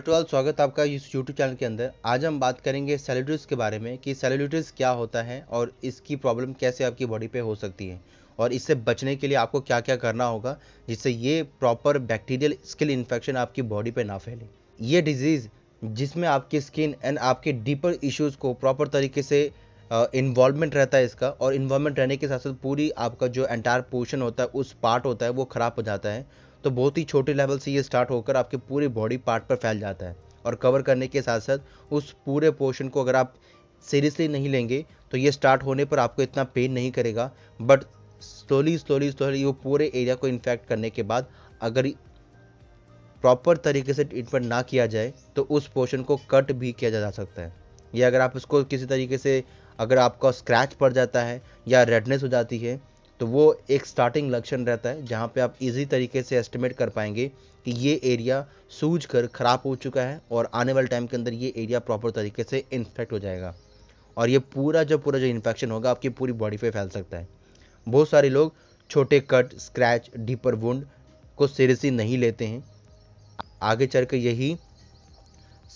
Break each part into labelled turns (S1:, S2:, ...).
S1: Toll स्वागत आपका इस यूट्यूब चैनल के अंदर आज हम बात करेंगे सेल्यूटिस के बारे में कि सेल्यूटिस क्या होता है और इसकी प्रॉब्लम कैसे आपकी बॉडी पे हो सकती है और इससे बचने के लिए आपको क्या क्या करना होगा जिससे ये प्रॉपर बैक्टीरियल स्किन इन्फेक्शन आपकी बॉडी पे ना फैले ये डिजीज़ जिसमें आपकी स्किन एंड आपके डीपर इश्यूज़ को प्रॉपर तरीके से इन्वॉल्वमेंट रहता है इसका और इन्वॉल्वमेंट रहने के साथ साथ पूरी आपका जो एंटायर पोर्शन होता है उस पार्ट होता है वो ख़राब हो जाता है तो बहुत ही छोटे लेवल से ये स्टार्ट होकर आपके पूरे बॉडी पार्ट पर फैल जाता है और कवर करने के साथ साथ उस पूरे पोर्शन को अगर आप सीरियसली नहीं लेंगे तो ये स्टार्ट होने पर आपको इतना पेन नहीं करेगा बट स्लोली स्लोली स्लोली वो पूरे एरिया को इन्फेक्ट करने के बाद अगर प्रॉपर तरीके से ट्रीटमेंट ना किया जाए तो उस पोर्शन को कट भी किया जा सकता है या अगर आप उसको किसी तरीके से अगर आपका स्क्रैच पड़ जाता है या रेडनेस हो जाती है तो वो एक स्टार्टिंग लक्षण रहता है जहाँ पे आप इजी तरीके से एस्टिमेट कर पाएंगे कि ये एरिया सूझ कर ख़राब हो चुका है और आने वाले टाइम के अंदर ये एरिया प्रॉपर तरीके से इन्फेक्ट हो जाएगा और ये पूरा जो पूरा जो इन्फेक्शन होगा आपकी पूरी बॉडी पे फैल सकता है बहुत सारे लोग छोटे कट स्क्रैच डीपर वुंड को सीरियसली नहीं लेते हैं आगे चल कर यही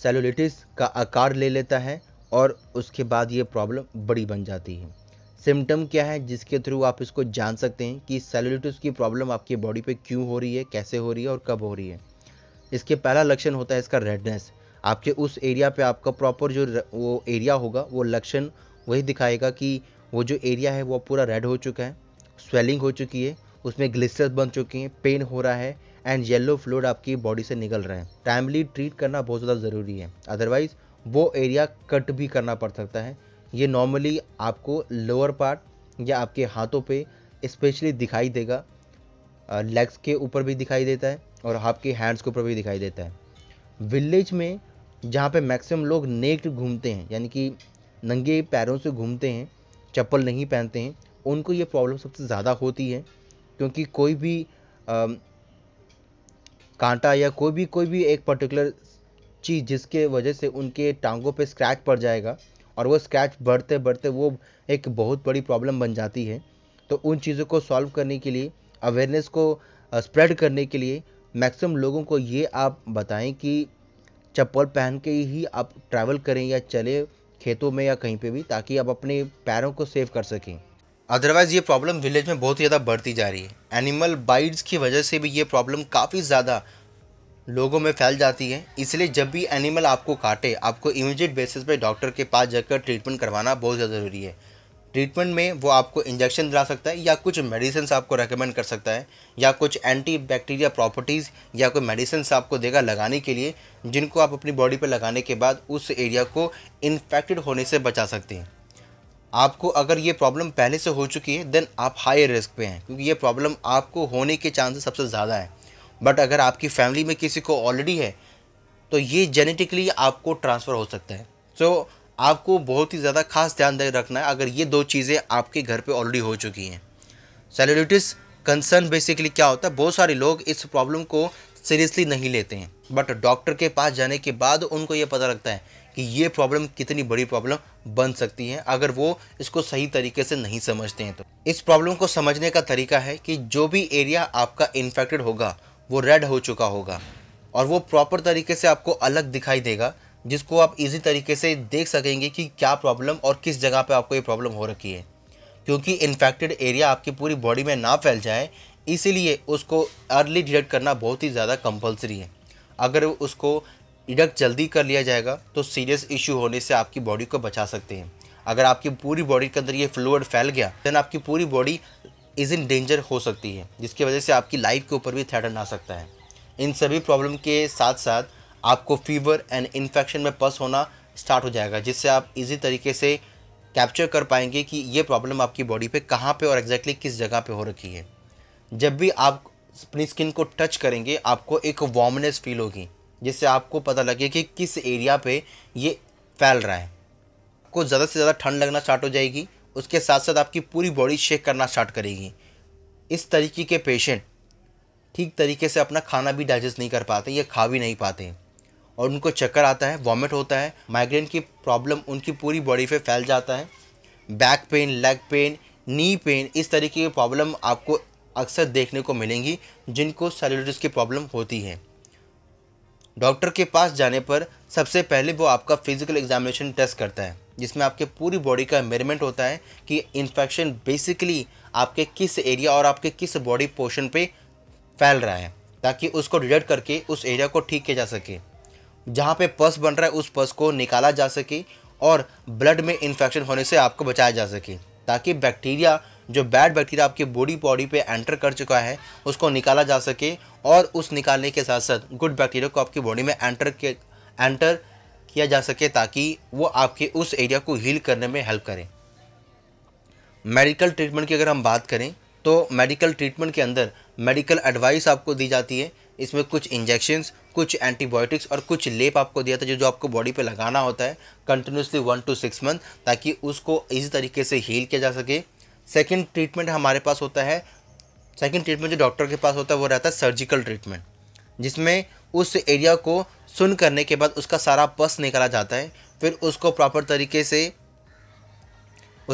S1: सेलोलिटिस का आकार ले लेता है और उसके बाद ये प्रॉब्लम बड़ी बन जाती है सिम्टम क्या है जिसके थ्रू आप इसको जान सकते हैं कि सेलुलिटिस की प्रॉब्लम आपकी बॉडी पे क्यों हो रही है कैसे हो रही है और कब हो रही है इसके पहला लक्षण होता है इसका रेडनेस आपके उस एरिया पे आपका प्रॉपर जो वो एरिया होगा वो लक्षण वही दिखाएगा कि वो जो एरिया है वो पूरा रेड हो चुका है स्वेलिंग हो चुकी है उसमें ग्लिस्टर्स बन चुके हैं पेन हो रहा है एंड येलो फ्लूड आपकी बॉडी से निकल रहे हैं टाइमली ट्रीट करना बहुत ज़्यादा ज़रूरी है अदरवाइज़ वो एरिया कट भी करना पड़ सकता है ये नॉर्मली आपको लोअर पार्ट या आपके हाथों पे स्पेशली दिखाई देगा लेग्स के ऊपर भी दिखाई देता है और आपके हैंड्स के ऊपर भी दिखाई देता है विलेज में जहाँ पे मैक्सिमम लोग नेक्ड घूमते हैं यानी कि नंगे पैरों से घूमते हैं चप्पल नहीं पहनते हैं उनको ये प्रॉब्लम सबसे ज़्यादा होती है क्योंकि कोई भी आ, कांटा या कोई भी कोई भी एक पर्टिकुलर चीज़ जिसके वजह से उनके टांगों पे स्क्रैच पड़ जाएगा और वो स्क्रैच बढ़ते बढ़ते वो एक बहुत बड़ी प्रॉब्लम बन जाती है तो उन चीज़ों को सॉल्व करने के लिए अवेयरनेस को स्प्रेड करने के लिए मैक्सिमम लोगों को ये आप बताएं कि चप्पल पहन के ही आप ट्रैवल करें या चले खेतों में या कहीं पे भी ताकि आप अपने पैरों को सेव कर सकें अदरवाइज़ ये प्रॉब्लम विलेज में बहुत ही ज़्यादा बढ़ती जा रही है एनिमल बाइट्स की वजह से भी ये प्रॉब्लम काफ़ी ज़्यादा लोगों में फैल जाती है इसलिए जब भी एनिमल आपको काटे आपको इमीडिएट बेसिस पे डॉक्टर के पास जाकर ट्रीटमेंट करवाना बहुत ज़्यादा ज़रूरी है ट्रीटमेंट में वो आपको इंजेक्शन दिला सकता है या कुछ मेडिसिन आपको रेकमेंड कर सकता है या कुछ एंटी बैक्टीरिया प्रॉपर्टीज़ या कोई मेडिसिन आपको देगा लगाने के लिए जिनको आप अपनी बॉडी पर लगाने के बाद उस एरिया को इन्फेक्टेड होने से बचा सकते हैं आपको अगर ये प्रॉब्लम पहले से हो चुकी है देन आप हाई रिस्क पे हैं क्योंकि ये प्रॉब्लम आपको होने के चांसेस सबसे ज़्यादा हैं बट अगर आपकी फैमिली में किसी को ऑलरेडी है तो ये जेनेटिकली आपको ट्रांसफ़र हो सकता है सो so, आपको बहुत ही ज़्यादा खास ध्यान दे रखना है अगर ये दो चीज़ें आपके घर पे ऑलरेडी हो चुकी हैं सेलोलिटिस कंसर्न बेसिकली क्या होता है बहुत सारे लोग इस प्रॉब्लम को सीरियसली नहीं लेते हैं बट डॉक्टर के पास जाने के बाद उनको ये पता लगता है कि ये प्रॉब्लम कितनी बड़ी प्रॉब्लम बन सकती है अगर वो इसको सही तरीके से नहीं समझते हैं तो इस प्रॉब्लम को समझने का तरीका है कि जो भी एरिया आपका इन्फेक्टेड होगा वो रेड हो चुका होगा और वो प्रॉपर तरीके से आपको अलग दिखाई देगा जिसको आप इजी तरीके से देख सकेंगे कि क्या प्रॉब्लम और किस जगह पे आपको ये प्रॉब्लम हो रखी है क्योंकि इन्फेक्टेड एरिया आपकी पूरी बॉडी में ना फैल जाए इसीलिए उसको अर्ली डिडक्ट करना बहुत ही ज़्यादा कंपलसरी है अगर उसको डिडक्ट जल्दी कर लिया जाएगा तो सीरियस इशू होने से आपकी बॉडी को बचा सकते हैं अगर आपकी पूरी बॉडी के अंदर ये फ्लूड फैल गया दैन आपकी पूरी बॉडी इज़ इन डेंजर हो सकती है जिसकी वजह से आपकी लाइफ के ऊपर भी थ्रेटन आ सकता है इन सभी प्रॉब्लम के साथ साथ आपको फीवर एंड इन्फेक्शन में पस होना स्टार्ट हो जाएगा जिससे आप इजी तरीके से कैप्चर कर पाएंगे कि ये प्रॉब्लम आपकी बॉडी पे कहाँ पे और एग्जैक्टली exactly किस जगह पे हो रखी है जब भी आप अपनी स्किन को टच करेंगे आपको एक वार्मनेस फील होगी जिससे आपको पता लगे कि किस एरिया पे ये फैल रहा है आपको ज़्यादा से ज़्यादा ठंड लगना स्टार्ट हो जाएगी उसके साथ साथ आपकी पूरी बॉडी शेक करना स्टार्ट करेगी इस तरीके के पेशेंट ठीक तरीके से अपना खाना भी डाइजेस्ट नहीं कर पाते या खा भी नहीं पाते और उनको चक्कर आता है वॉमिट होता है माइग्रेन की प्रॉब्लम उनकी पूरी बॉडी पे फैल जाता है back pain leg pain knee pain इस तरीके की प्रॉब्लम आपको अक्सर देखने को मिलेंगी जिनको सेलुलिटिस की प्रॉब्लम होती है डॉक्टर के पास जाने पर सबसे पहले वो आपका फिज़िकल एग्जामिनेशन टेस्ट करता है जिसमें आपके पूरी बॉडी का मेरमेंट होता है कि इन्फेक्शन बेसिकली आपके किस एरिया और आपके किस बॉडी पोर्शन पे फैल रहा है ताकि उसको डिटेक्ट करके उस एरिया को ठीक किया जा सके जहाँ पे पस बन रहा है उस पस को निकाला जा सके और ब्लड में इन्फेक्शन होने से आपको बचाया जा सके ताकि बैक्टीरिया जो बैड बैक्टीरिया आपकी बॉडी बॉडी पे एंटर कर चुका है उसको निकाला जा सके और उस निकालने के साथ साथ गुड बैक्टीरिया को आपकी बॉडी में एंटर के एंटर किया जा सके ताकि वो आपके उस एरिया को हील करने में हेल्प करें मेडिकल ट्रीटमेंट की अगर हम बात करें तो मेडिकल ट्रीटमेंट के अंदर मेडिकल एडवाइस आपको दी जाती है इसमें कुछ इंजेक्शन्स कुछ एंटीबायोटिक्स और कुछ लेप आपको दिया था जो जो आपको बॉडी पे लगाना होता है continuously one two six month ताकि उसको इसी तरीके से हील किया जा सके सेकंड ट्रीटमेंट हमारे पास होता है सेकंड ट्रीटमेंट जो डॉक्टर के पास होता है वो रहता है सर्जिकल ट्रीटमेंट जिसमें उस एरिया को सुन करने के बाद उसका सारा पस निकाला जाता है फिर उसको प्रॉपर तरीके से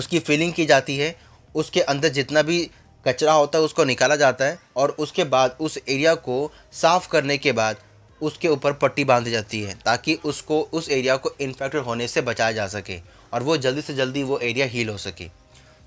S1: उसकी फीलिंग की जाती है उसके अंदर जितना भी कचरा होता है उसको निकाला जाता है और उसके बाद उस एरिया को साफ़ करने के बाद उसके ऊपर पट्टी बांधी जाती है ताकि उसको उस एरिया को इन्फेक्टेड होने से बचाया जा सके और वो जल्दी से जल्दी वो एरिया हील हो सके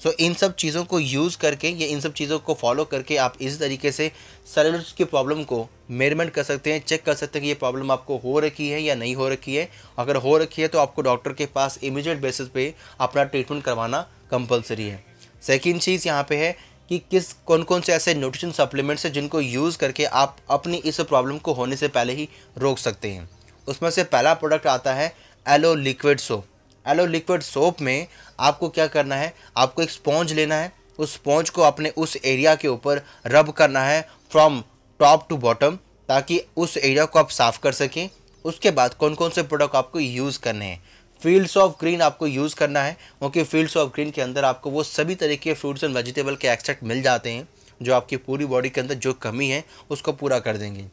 S1: सो इन सब चीज़ों को यूज़ करके या इन सब चीज़ों को फॉलो करके आप इस तरीके से सेलुलर्स की प्रॉब्लम को मेजरमेंट कर सकते हैं चेक कर सकते हैं कि ये प्रॉब्लम आपको हो रखी है या नहीं हो रखी है अगर हो रखी है तो आपको डॉक्टर के पास इमिजिएट बेसिस पे अपना ट्रीटमेंट करवाना कंपलसरी है सेकेंड चीज़ यहाँ पे है कि किस कौन कौन से ऐसे न्यूट्रिशन सप्लीमेंट्स हैं जिनको यूज़ करके आप अपनी इस प्रॉब्लम को होने से पहले ही रोक सकते हैं उसमें से पहला प्रोडक्ट आता है aloe liquid soap aloe liquid soap में आपको क्या करना है आपको एक स्पॉन्ज लेना है उस स्पॉन्ज को अपने उस एरिया के ऊपर रब करना है फ्रॉम टॉप टू बॉटम ताकि उस एरिया को आप साफ़ कर सकें उसके बाद कौन कौन से प्रोडक्ट आपको यूज़ करने हैं फील्ड्स ऑफ ग्रीन आपको यूज़ करना है क्योंकि फील्ड्स ऑफ ग्रीन के अंदर आपको वो सभी तरह के फ्रूट्स एंड वेजिटेबल के एक्सट्रैक्ट मिल जाते हैं जो आपकी पूरी बॉडी के अंदर जो कमी है उसको पूरा कर देंगे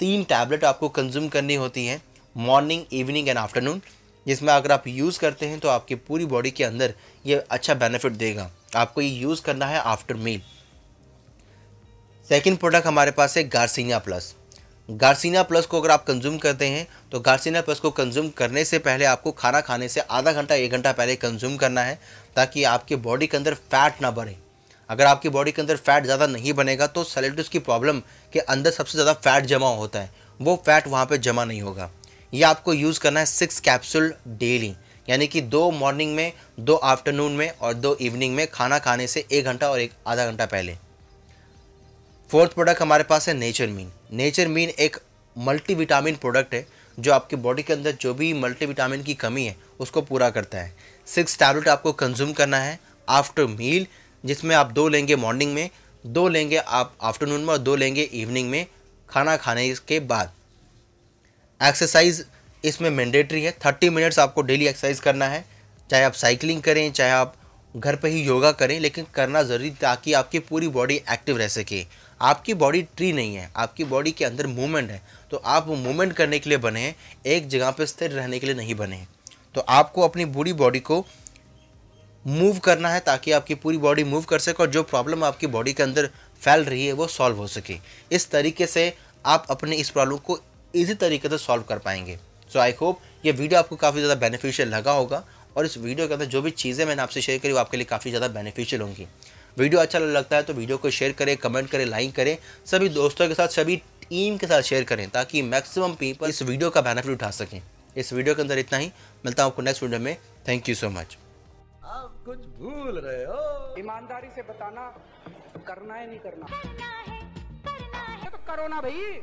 S1: तीन टैबलेट आपको कंज्यूम करनी होती है मॉर्निंग इवनिंग एंड आफ्टरनून जिसमें अगर आप यूज़ करते हैं तो आपकी पूरी बॉडी के अंदर ये अच्छा बेनिफिट देगा आपको ये यूज़ करना है आफ्टर मील सेकेंड प्रोडक्ट हमारे पास है गार्सिना प्लस गार्सिना प्लस को अगर आप कंज्यूम करते हैं तो गार्सिना प्लस को कंज्यूम करने से पहले आपको खाना खाने से आधा घंटा एक घंटा पहले कंज्यूम करना है ताकि आपके बॉडी के अंदर फैट ना बढ़े अगर आपकी बॉडी के अंदर फैट ज़्यादा नहीं बनेगा तो सेलेटिस की प्रॉब्लम के अंदर सबसे ज़्यादा फैट जमा होता है वो फैट वहाँ पर जमा नहीं होगा ये आपको यूज़ करना है सिक्स कैप्सूल डेली यानी कि दो मॉर्निंग में दो आफ्टरनून में और दो इवनिंग में खाना खाने से एक घंटा और एक आधा घंटा पहले फोर्थ प्रोडक्ट हमारे पास है नेचर मीन नेचर मीन एक मल्टीविटामिन प्रोडक्ट है जो आपकी बॉडी के अंदर जो भी मल्टीविटामिन की कमी है उसको पूरा करता है सिक्स टैबलेट आपको कंज्यूम करना है आफ्टर मील जिसमें आप दो लेंगे मॉर्निंग में दो लेंगे आप आफ्टरनून में और दो लेंगे इवनिंग में खाना खाने के बाद एक्सरसाइज इसमें मैंडेटरी है थर्टी मिनट्स आपको डेली एक्सरसाइज करना है चाहे आप साइकिलिंग करें चाहे आप घर पर ही योगा करें लेकिन करना ज़रूरी ताकि आपकी पूरी बॉडी एक्टिव रह सके आपकी बॉडी ट्री नहीं है आपकी बॉडी के अंदर मूवमेंट है तो आप मूवमेंट करने के लिए बने हैं एक जगह पर स्थिर रहने के लिए नहीं बने हैं तो आपको अपनी पूरी बॉडी को मूव करना है ताकि आपकी पूरी बॉडी मूव कर सके और जो प्रॉब्लम आपकी बॉडी के अंदर फैल रही है वो सॉल्व हो सके इस तरीके से आप अपने इस प्रॉब्लम को ईजी तरीके से सॉल्व कर पाएंगे सो आई होप ये वीडियो आपको काफ़ी ज़्यादा बेनिफिशियल लगा होगा और इस वीडियो के अंदर जो भी चीज़ें मैंने आपसे शेयर करी वो आपके लिए काफ़ी ज़्यादा बेनिफिशियल होंगी वीडियो अच्छा लगता है तो वीडियो को शेयर करें कमेंट करें लाइक करें सभी दोस्तों के साथ सभी टीम के साथ शेयर करें ताकि मैक्सिमम पीपल इस वीडियो का बेनिफिट उठा सकें इस वीडियो के अंदर इतना ही मिलता हूँ आपको नेक्स्ट वीडियो में थैंक यू सो मच आप कुछ भूल रहे हो ईमानदारी से बताना करना है नहीं करना, करना है, करना है। तो करो ना भाई